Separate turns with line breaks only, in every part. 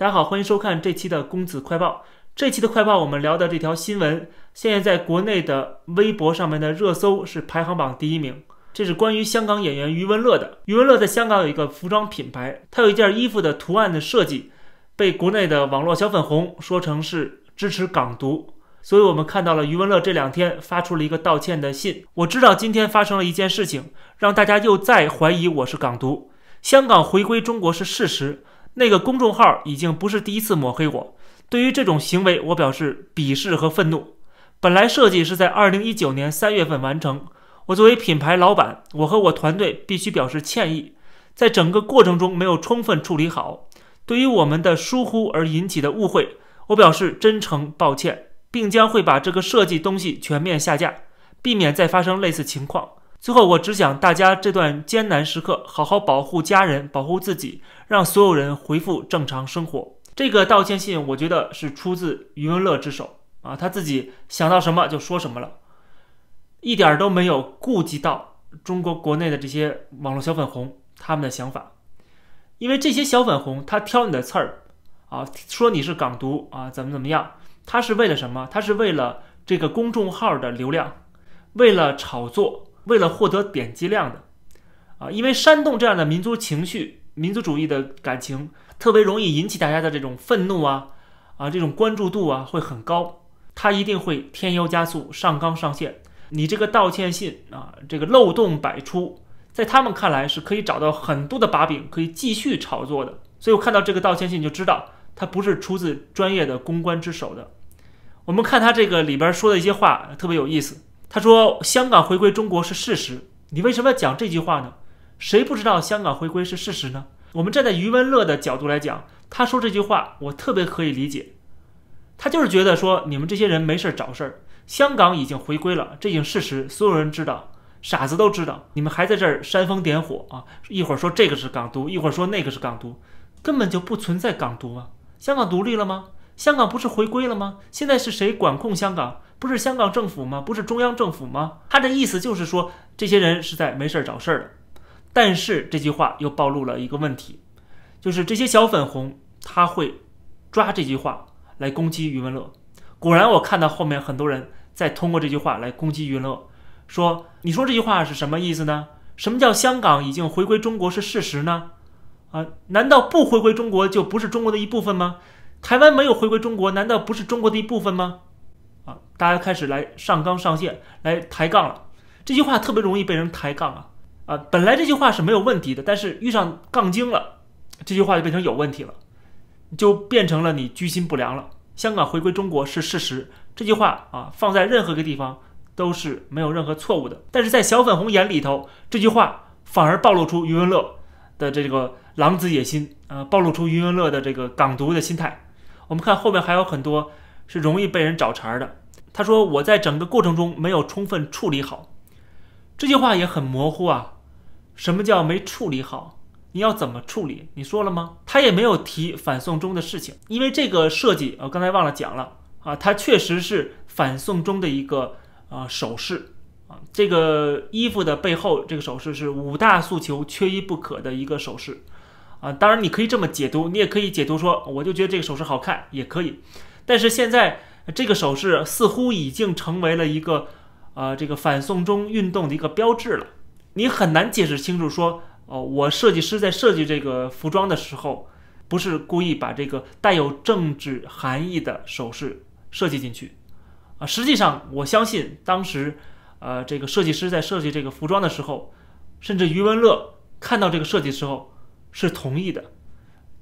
大家好，欢迎收看这期的《公子快报》。这期的快报，我们聊的这条新闻，现在在国内的微博上面的热搜是排行榜第一名。这是关于香港演员余文乐的。余文乐在香港有一个服装品牌，他有一件衣服的图案的设计被国内的网络小粉红说成是支持港独，所以我们看到了余文乐这两天发出了一个道歉的信。我知道今天发生了一件事情，让大家又再怀疑我是港独。香港回归中国是事实。那个公众号已经不是第一次抹黑我，对于这种行为，我表示鄙视和愤怒。本来设计是在二零一九年三月份完成，我作为品牌老板，我和我团队必须表示歉意，在整个过程中没有充分处理好，对于我们的疏忽而引起的误会，我表示真诚抱歉，并将会把这个设计东西全面下架，避免再发生类似情况。最后，我只想大家这段艰难时刻，好好保护家人，保护自己，让所有人恢复正常生活。这个道歉信，我觉得是出自余文乐之手啊，他自己想到什么就说什么了，一点都没有顾及到中国国内的这些网络小粉红他们的想法，因为这些小粉红他挑你的刺儿啊，说你是港独啊，怎么怎么样，他是为了什么？他是为了这个公众号的流量，为了炒作。为了获得点击量的，啊，因为煽动这样的民族情绪、民族主义的感情，特别容易引起大家的这种愤怒啊，啊，这种关注度啊会很高。他一定会添油加醋、上纲上线。你这个道歉信啊，这个漏洞百出，在他们看来是可以找到很多的把柄，可以继续炒作的。所以我看到这个道歉信就知道，它不是出自专业的公关之手的。我们看他这个里边说的一些话，特别有意思。他说：“香港回归中国是事实，你为什么要讲这句话呢？谁不知道香港回归是事实呢？我们站在余文乐的角度来讲，他说这句话，我特别可以理解。他就是觉得说，你们这些人没事儿找事儿。香港已经回归了，这已经事实，所有人知道，傻子都知道。你们还在这儿煽风点火啊！一会儿说这个是港独，一会儿说那个是港独，根本就不存在港独啊！香港独立了吗？香港不是回归了吗？现在是谁管控香港？”不是香港政府吗？不是中央政府吗？他的意思就是说，这些人是在没事儿找事儿的。但是这句话又暴露了一个问题，就是这些小粉红他会抓这句话来攻击余文乐。果然，我看到后面很多人在通过这句话来攻击余文乐，说：“你说这句话是什么意思呢？什么叫香港已经回归中国是事实呢？啊，难道不回归中国就不是中国的一部分吗？台湾没有回归中国，难道不是中国的一部分吗？”大家开始来上纲上线，来抬杠了。这句话特别容易被人抬杠啊啊！本来这句话是没有问题的，但是遇上杠精了，这句话就变成有问题了，就变成了你居心不良了。香港回归中国是事实，这句话啊，放在任何一个地方都是没有任何错误的。但是在小粉红眼里头，这句话反而暴露出余文乐的这个狼子野心啊，暴露出余文乐的这个港独的心态。我们看后面还有很多是容易被人找茬的。他说：“我在整个过程中没有充分处理好。”这句话也很模糊啊，什么叫没处理好？你要怎么处理？你说了吗？他也没有提反送中的事情，因为这个设计，我刚才忘了讲了啊，它确实是反送中的一个啊手势啊，这个衣服的背后这个手势是五大诉求缺一不可的一个手势啊，当然你可以这么解读，你也可以解读说，我就觉得这个手势好看也可以，但是现在。这个手势似乎已经成为了一个，呃，这个反送中运动的一个标志了。你很难解释清楚说，哦，我设计师在设计这个服装的时候，不是故意把这个带有政治含义的手势设计进去。啊，实际上，我相信当时，呃，这个设计师在设计这个服装的时候，甚至余文乐看到这个设计的时候，是同意的。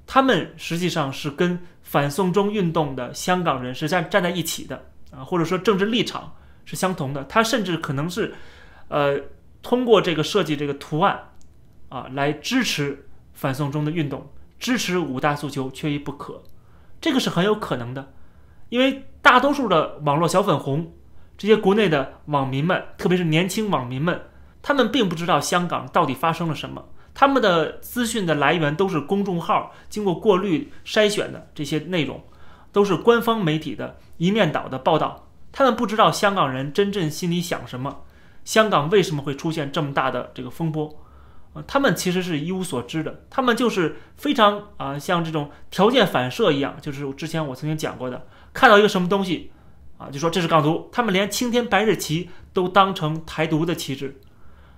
他们实际上是跟反送中运动的香港人是站站在一起的啊，或者说政治立场是相同的。他甚至可能是，呃，通过这个设计这个图案，啊，来支持反送中的运动，支持五大诉求，缺一不可。这个是很有可能的，因为大多数的网络小粉红，这些国内的网民们，特别是年轻网民们，他们并不知道香港到底发生了什么。他们的资讯的来源都是公众号经过过滤筛选的这些内容，都是官方媒体的一面倒的报道。他们不知道香港人真正心里想什么，香港为什么会出现这么大的这个风波，呃，他们其实是一无所知的。他们就是非常啊，像这种条件反射一样，就是我之前我曾经讲过的，看到一个什么东西，啊，就说这是港独。他们连青天白日旗都当成台独的旗帜，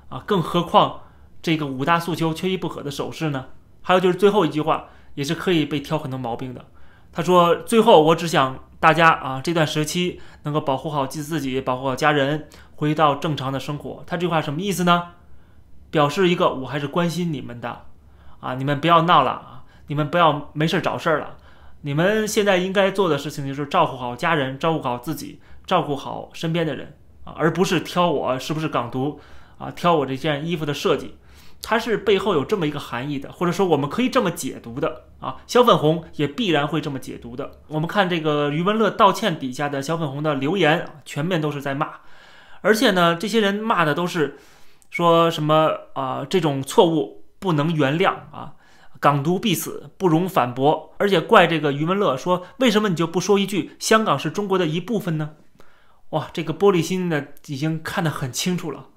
啊，更何况。这个五大诉求缺一不可的手势呢，还有就是最后一句话也是可以被挑很多毛病的。他说：“最后我只想大家啊，这段时期能够保护好自己，保护好家人，回到正常的生活。”他这话什么意思呢？表示一个我还是关心你们的，啊，你们不要闹了啊，你们不要没事找事儿了，你们现在应该做的事情就是照顾好家人，照顾好自己，照顾好身边的人啊，而不是挑我是不是港独啊，挑我这件衣服的设计。它是背后有这么一个含义的，或者说我们可以这么解读的啊，小粉红也必然会这么解读的。我们看这个余文乐道歉底下的小粉红的留言，全面都是在骂，而且呢，这些人骂的都是说什么啊，这种错误不能原谅啊，港独必死，不容反驳，而且怪这个余文乐说为什么你就不说一句香港是中国的一部分呢？哇，这个玻璃心的已经看得很清楚了。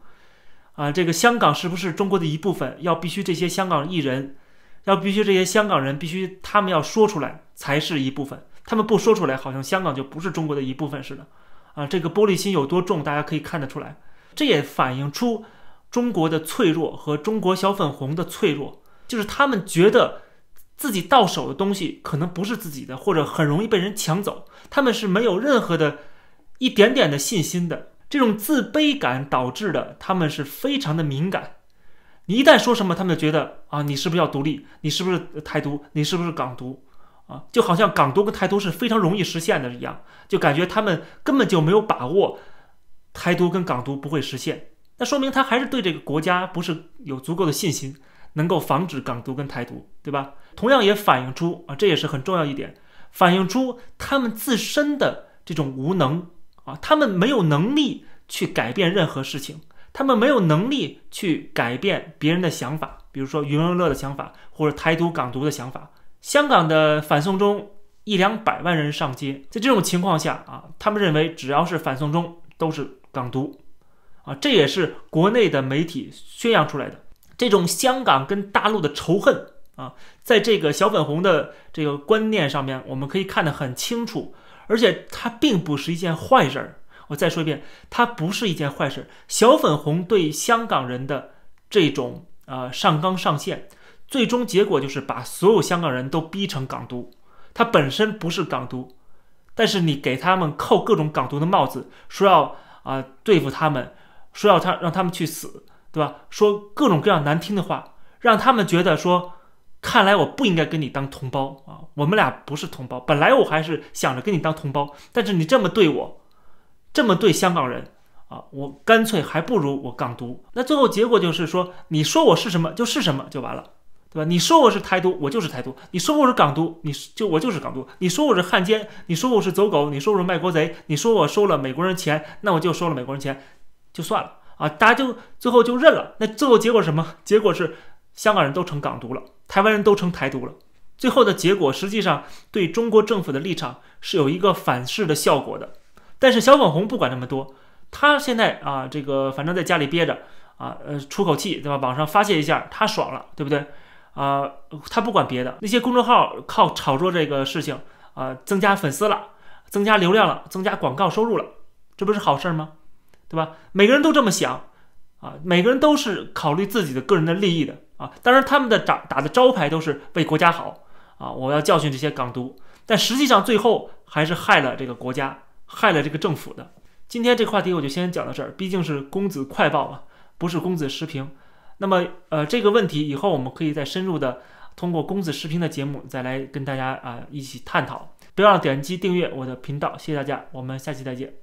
啊，这个香港是不是中国的一部分？要必须这些香港艺人，要必须这些香港人，必须他们要说出来才是一部分。他们不说出来，好像香港就不是中国的一部分似的。啊，这个玻璃心有多重，大家可以看得出来。这也反映出中国的脆弱和中国小粉红的脆弱，就是他们觉得自己到手的东西可能不是自己的，或者很容易被人抢走。他们是没有任何的一点点的信心的。这种自卑感导致的，他们是非常的敏感。你一旦说什么，他们就觉得啊，你是不是要独立？你是不是台独？你是不是港独？啊，就好像港独跟台独是非常容易实现的一样，就感觉他们根本就没有把握台独跟港独不会实现。那说明他还是对这个国家不是有足够的信心，能够防止港独跟台独，对吧？同样也反映出啊，这也是很重要一点，反映出他们自身的这种无能。啊，他们没有能力去改变任何事情，他们没有能力去改变别人的想法，比如说余文乐的想法，或者台独、港独的想法。香港的反送中一两百万人上街，在这种情况下啊，他们认为只要是反送中都是港独，啊，这也是国内的媒体宣扬出来的这种香港跟大陆的仇恨啊，在这个小粉红的这个观念上面，我们可以看得很清楚。而且它并不是一件坏事儿，我再说一遍，它不是一件坏事。小粉红对香港人的这种啊上纲上线，最终结果就是把所有香港人都逼成港独。它本身不是港独，但是你给他们扣各种港独的帽子，说要啊对付他们，说要他让他们去死，对吧？说各种各样难听的话，让他们觉得说。看来我不应该跟你当同胞啊，我们俩不是同胞。本来我还是想着跟你当同胞，但是你这么对我，这么对香港人，啊，我干脆还不如我港独。那最后结果就是说，你说我是什么就是什么就完了，对吧？你说我是台独，我就是台独；你说我是港独，你就我就是港独；你说我是汉奸，你说我是走狗，你说我是卖国贼，你说我收了美国人钱，那我就收了美国人钱，就算了啊！大家就最后就认了。那最后结果什么？结果是香港人都成港独了。台湾人都成台独了，最后的结果实际上对中国政府的立场是有一个反噬的效果的。但是小粉红不管那么多，他现在啊，这个反正在家里憋着啊，呃出口气对吧？网上发泄一下，他爽了，对不对？啊，他不管别的，那些公众号靠炒作这个事情啊，增加粉丝了，增加流量了，增加广告收入了，这不是好事儿吗？对吧？每个人都这么想啊，每个人都是考虑自己的个人的利益的。啊，当然他们的打打的招牌都是为国家好啊，我要教训这些港独，但实际上最后还是害了这个国家，害了这个政府的。今天这个话题我就先讲到这儿，毕竟是公子快报嘛，不是公子时评。那么，呃，这个问题以后我们可以再深入的通过公子时评的节目再来跟大家啊一起探讨。别忘了点击订阅我的频道，谢谢大家，我们下期再见。